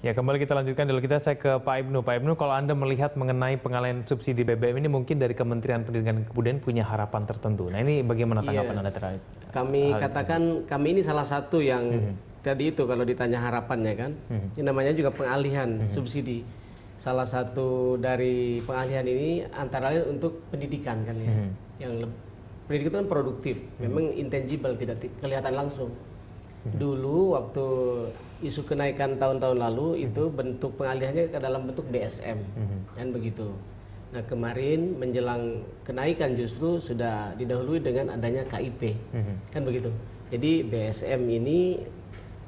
Ya kembali kita lanjutkan dulu kita saya ke Pak Ibnu. Pak Ibnu kalau Anda melihat mengenai pengalihan subsidi BBM ini mungkin dari Kementerian Pendidikan dan Kebudayaan punya harapan tertentu. Nah ini bagaimana iya. tanggapan ya. Anda terkait? Kami katakan itu? kami ini salah satu yang -hmm. tadi itu kalau ditanya harapannya kan, mm -hmm. ini namanya juga pengalihan -hmm. subsidi. Salah satu dari pengalihan ini antara lain untuk pendidikan kan ya, -hmm. yang pendidikan itu kan produktif, -hmm. memang intangible tidak kelihatan langsung. Mhm. Dulu waktu isu kenaikan tahun-tahun lalu hmm. itu hmm. bentuk pengalihannya ke dalam bentuk BSM hmm. dan begitu. Nah kemarin menjelang kenaikan justru sudah didahului dengan adanya KIP hmm. kan begitu. Jadi BSM ini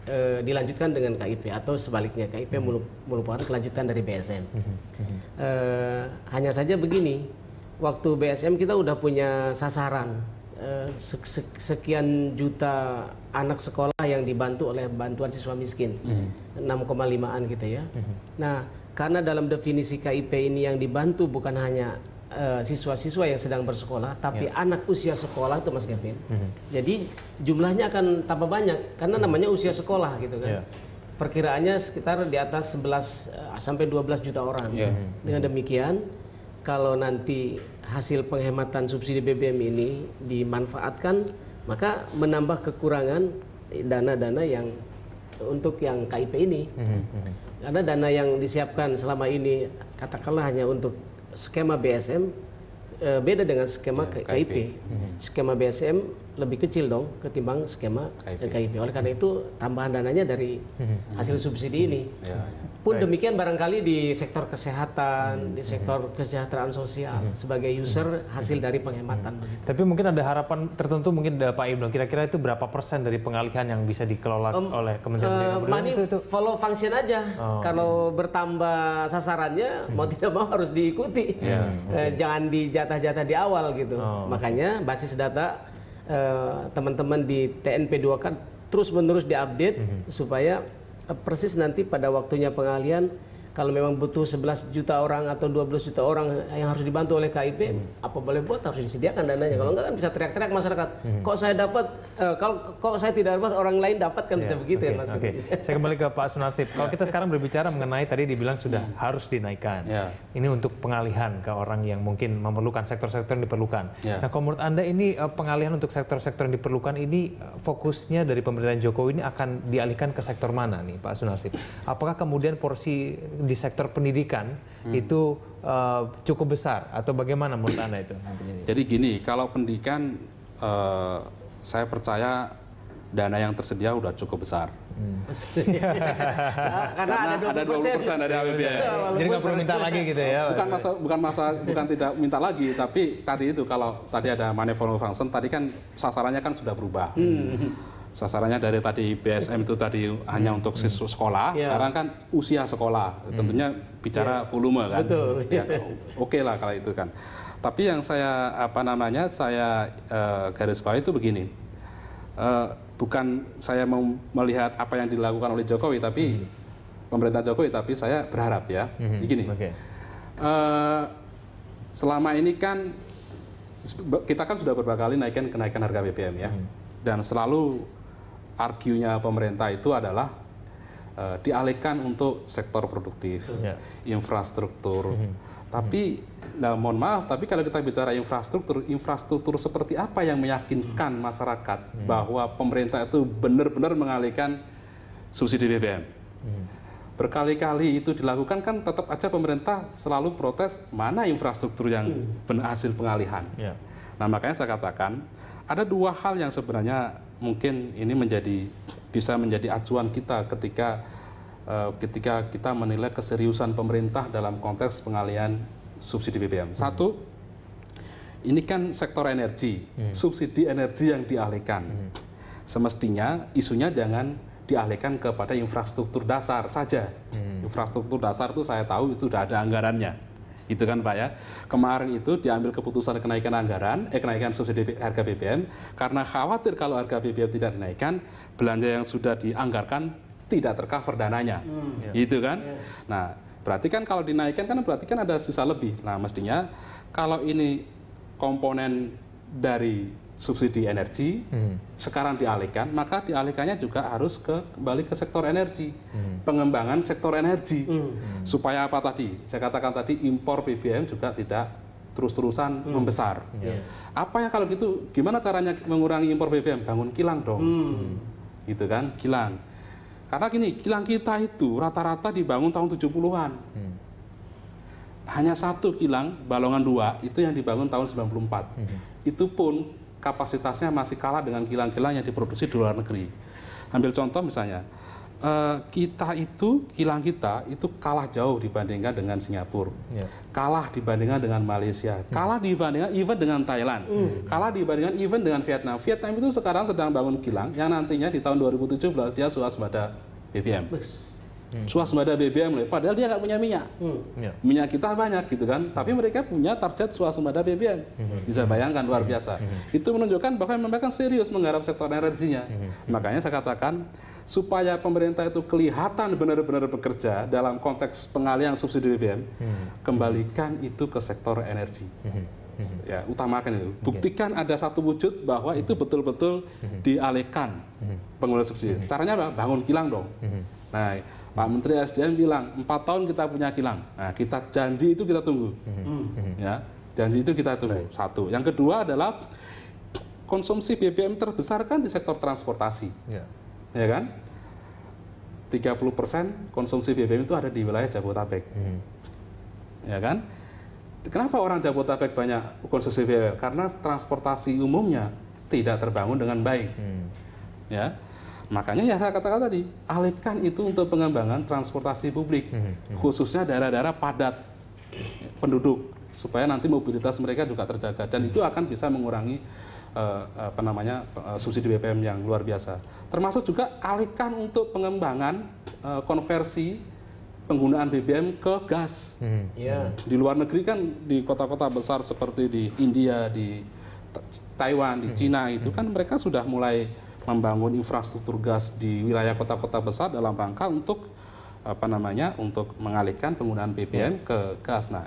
e, dilanjutkan dengan KIP atau sebaliknya KIP hmm. merupakan kelanjutan dari BSM. Mm Hmm. E, hanya saja begini, waktu BSM kita udah punya sasaran Eh, sekian juta anak sekolah yang dibantu oleh bantuan siswa miskin mm. 6,5an gitu ya. Mm. Nah, karena dalam definisi KIP ini yang dibantu bukan hanya eh, siswa-siswa uh, yang sedang bersekolah, tapi yeah. anak usia sekolah itu Mas Kevin. Mm. Jadi jumlahnya akan tambah banyak karena mm. namanya usia sekolah gitu kan. Yeah. Perkiraannya sekitar di atas 11 uh, eh, sampai 12 juta orang. Yeah. Dengan hmm. demikian kalau nanti hasil penghematan subsidi BBM ini dimanfaatkan, maka menambah kekurangan dana-dana yang untuk yang KIP ini. Mm-hmm. Karena dana yang disiapkan selama ini katakanlah hanya untuk skema BSM eh, beda dengan skema ya, KIP. Mm-hmm. Skema BSM lebih kecil dong ketimbang skema KIP. KIP. Oleh karena itu tambahan dananya dari hmm. hasil subsidi ini. Ya, ya. Pun demikian barangkali di sektor kesehatan, hmm. di sektor hmm. kesejahteraan sosial sebagai user hasil dari penghematan. Tapi mungkin ada harapan tertentu mungkin ada Pak Ibnu. Kira-kira itu berapa persen dari pengalihan yang bisa dikelola um, oleh Kementerian uh, eh, Pendidikan? Itu, itu follow function aja. Oh, Kalau okay. bertambah sasarannya mau tidak mau harus diikuti. Yeah, ya, okay. jangan dijatah-jatah di awal gitu. Oh. Makanya basis data Eh, teman-teman di TNP2 kan terus menerus diupdate mhm. supaya eh, persis nanti pada waktunya pengalian kalau memang butuh 11 juta orang atau 12 juta orang yang harus dibantu oleh KIP, hmm. apa boleh buat harus disediakan dananya. Kalau enggak kan bisa teriak-teriak masyarakat. Hmm. Kok saya dapat, uh, kalau kok saya tidak dapat orang lain dapat kan yeah. bisa begitu okay. ya Mas. Oke. Okay. saya kembali ke Pak Sunarsip. Kalau kita sekarang berbicara mengenai tadi dibilang sudah hmm. harus dinaikkan. Yeah. Ini untuk pengalihan ke orang yang mungkin memerlukan sektor-sektor yang diperlukan. Yeah. Nah, kalau menurut Anda ini e, pengalihan untuk sektor-sektor yang diperlukan ini e, fokusnya dari pemerintahan Jokowi ini akan dialihkan ke sektor mana nih Pak Sunarsip? Apakah kemudian porsi di sektor pendidikan hmm. itu uh, cukup besar atau bagaimana menurut anda itu? Jadi gini, kalau pendidikan uh, saya percaya dana yang tersedia sudah cukup besar. Hmm. karena, karena ada 20 persen dari APBN. Ya. Iya, Jadi nggak perlu minta lagi gitu ya. Bukan masa, bukan masa, bukan tidak minta lagi, tapi tadi itu kalau tadi ada Manifold function, tadi kan sasarannya kan sudah berubah. Hmm sasarannya dari tadi BSM itu tadi hmm. hanya untuk siswa sekolah, yeah. sekarang kan usia sekolah, hmm. tentunya bicara yeah. volume kan. Betul. Ya, iya. Oke okay lah kalau itu kan. Tapi yang saya apa namanya saya uh, garis bawah itu begini, uh, bukan saya melihat apa yang dilakukan oleh Jokowi, tapi hmm. pemerintah Jokowi, tapi saya berharap ya, hmm. begini. Okay. Uh, eh, selama ini kan kita kan sudah beberapa kali naikkan kenaikan harga BBM ya, hmm. dan selalu Argunya pemerintah itu adalah uh, dialihkan untuk sektor produktif, yeah. infrastruktur. Mm -hmm. Tapi, mhm. nah, mohon maaf, tapi kalau kita bicara infrastruktur, infrastruktur seperti apa yang meyakinkan mhm. masyarakat mhm. bahwa pemerintah itu benar-benar mengalihkan subsidi BBM? Berkali-kali itu dilakukan kan tetap aja pemerintah selalu protes mana infrastruktur yang berhasil hasil pengalihan. Ya. Nah makanya saya katakan ada dua hal yang sebenarnya mungkin ini menjadi bisa menjadi acuan kita ketika eh, ketika kita menilai keseriusan pemerintah dalam konteks pengalihan subsidi BBM. Hmm. Satu, ini kan sektor energi, hmm. subsidi energi yang dialihkan. Hmm. Semestinya isunya jangan dialihkan kepada infrastruktur dasar saja. Infrastruktur dasar itu saya tahu itu sudah ada anggarannya itu kan Pak ya. Kemarin itu diambil keputusan kenaikan anggaran, eh kenaikan subsidi harga BBM karena khawatir kalau harga BBM tidak dinaikkan, belanja yang sudah dianggarkan tidak tercover dananya. Hmm. Iya. Gitu kan? Yeah. Nah, berarti kan kalau dinaikkan kan berarti kan ada sisa lebih. Nah, mestinya kalau ini komponen dari subsidi energi hmm. sekarang dialihkan, maka dialihkannya juga harus ke kembali ke sektor energi, hmm. pengembangan sektor energi, hmm. hmm. supaya apa tadi? Saya katakan tadi impor BBM juga tidak terus-terusan hmm. membesar. Hmm. Yeah. Apa ya kalau gitu? Gimana caranya mengurangi impor BBM? Bangun kilang dong, hmm. hmm. gitu kan? Kilang. Karena gini, kilang kita itu rata-rata dibangun tahun 70-an. Hmm. Hanya satu kilang, Balongan dua itu yang dibangun tahun 94. Hmm. Itu pun kapasitasnya masih kalah dengan kilang-kilang yang diproduksi di luar negeri. Ambil contoh misalnya, eh, kita itu kilang kita itu kalah jauh dibandingkan dengan Singapura, yeah. kalah dibandingkan dengan Malaysia, kalah dibandingkan even dengan Thailand, mm. kalah dibandingkan even dengan Vietnam. Vietnam itu sekarang sedang bangun kilang yang nantinya di tahun 2017 dia pada BBM. Bus hmm. swasembada BBM, padahal dia nggak punya minyak. Hmm. Yeah. Minyak kita banyak gitu kan, tapi hmm. mereka punya target swasembada BBM. Hmm. Bisa hmm. bayangkan luar hmm. biasa. Hmm. Itu menunjukkan bahwa mereka serius menggarap sektor energinya. Hmm. Makanya saya katakan supaya pemerintah itu kelihatan benar-benar bekerja dalam konteks pengalihan subsidi BBM, hmm. kembalikan itu ke sektor energi. Hmm ya utamakan itu buktikan ada satu wujud bahwa itu betul-betul dialihkan pengelola subsidi caranya apa bangun kilang dong Nah, Pak Menteri SDM bilang empat tahun kita punya kilang. Nah, kita janji itu kita tunggu. Hmm. Ya, janji itu kita tunggu. Baik. Satu. Yang kedua adalah konsumsi BBM terbesar kan di sektor transportasi. Ya, ya kan? 30% konsumsi BBM itu ada di wilayah Jabodetabek. Hmm. Ya kan? Kenapa orang Jabodetabek banyak konsumsi BBM? Karena transportasi umumnya tidak terbangun dengan baik. Hmm. Ya Makanya yang saya katakan tadi, alihkan itu untuk pengembangan transportasi publik, hmm, hmm. khususnya daerah-daerah padat penduduk, supaya nanti mobilitas mereka juga terjaga dan itu akan bisa mengurangi uh, apa namanya uh, subsidi BBM yang luar biasa. Termasuk juga alihkan untuk pengembangan uh, konversi penggunaan BBM ke gas. Hmm. Yeah. Di luar negeri kan di kota-kota besar seperti di India, di Taiwan, di hmm. Cina itu hmm. kan mereka sudah mulai membangun infrastruktur gas di wilayah kota-kota besar dalam rangka untuk apa namanya untuk mengalihkan penggunaan BBM ke gas. Nah,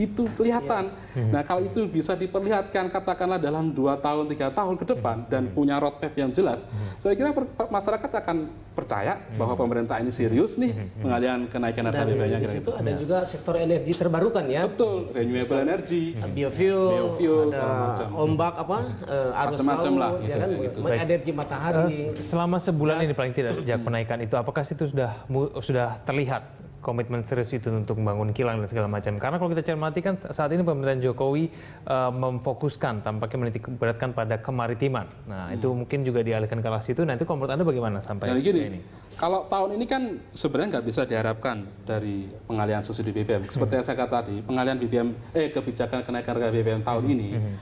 itu kelihatan. Iya. Nah kalau itu bisa diperlihatkan katakanlah dalam dua tahun tiga tahun ke depan iya. dan iya. punya roadmap yang jelas, iya. saya kira masyarakat akan percaya bahwa pemerintah ini serius nih pengalian kenaikan harga bbm yang itu. ada ada juga sektor energi terbarukan ya. Betul, renewable energy, biofuel, biofuel ada ombak apa, uh, arus macam-macam lah, ya gitu, kan, gitu. energi matahari. Eh, selama sebulan ini paling tidak sejak penaikan itu, apakah situ sudah sudah terlihat komitmen serius itu untuk membangun kilang dan segala macam. Karena kalau kita cermati kan saat ini pemerintahan Jokowi uh, memfokuskan tampaknya menitik beratkan pada kemaritiman. Nah, hmm. itu mungkin juga dialihkan ke arah situ. Nah, itu Anda bagaimana sampai nah, gini, ini? Kalau tahun ini kan sebenarnya nggak bisa diharapkan dari pengalian subsidi BBM. Seperti yang saya kata tadi, pengalian BBM eh kebijakan kenaikan harga BBM tahun hmm. ini. Hmm.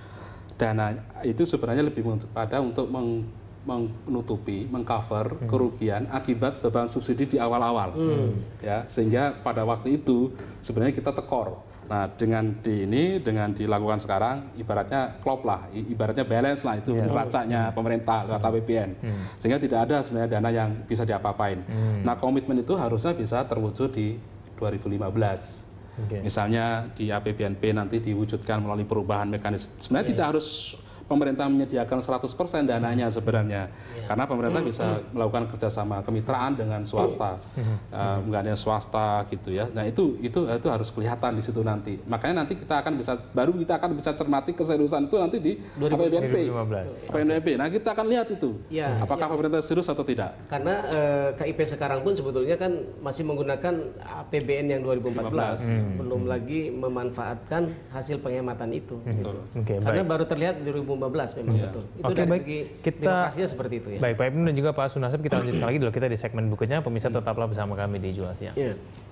Dana itu sebenarnya lebih pada untuk meng menutupi, mengcover hmm. kerugian akibat beban subsidi di awal-awal, hmm. hmm. ya sehingga pada waktu itu sebenarnya kita tekor. Nah dengan di ini dengan dilakukan sekarang, ibaratnya klop lah, ibaratnya balance lah itu yeah. Hmm. pemerintah lewat hmm. APBN, hmm. sehingga tidak ada sebenarnya dana yang bisa diapa-apain. Hmm. Nah komitmen itu harusnya bisa terwujud di 2015. Okay. Misalnya di APBNP nanti diwujudkan melalui perubahan mekanisme. Sebenarnya yeah. tidak harus pemerintah menyediakan 100% dananya sebenarnya. Ya. Karena pemerintah mm-hmm. bisa melakukan kerjasama kemitraan dengan swasta, mm-hmm. eh, enggak uh, swasta gitu ya. Nah itu itu itu harus kelihatan di situ nanti. Makanya nanti kita akan bisa baru kita akan bisa cermati keseriusan itu nanti di APBNP. 2015. APBNP. Nah kita akan lihat itu. Ya, Apakah ya. pemerintah serius atau tidak? Karena uh, eh, KIP sekarang pun sebetulnya kan masih menggunakan APBN yang 2014, hmm. belum hmm. lagi memanfaatkan hasil penghematan itu. Gitu. Okay, Karena baik. baru terlihat 2015. 2015 memang yeah. betul. Itu okay, dari baik. segi kita, seperti itu ya. Baik, Pak Ibnu dan juga Pak Sunasep kita lanjutkan lagi dulu kita di segmen bukunya Pemirsa hmm. tetaplah bersama kami di Jual Siang. Yeah.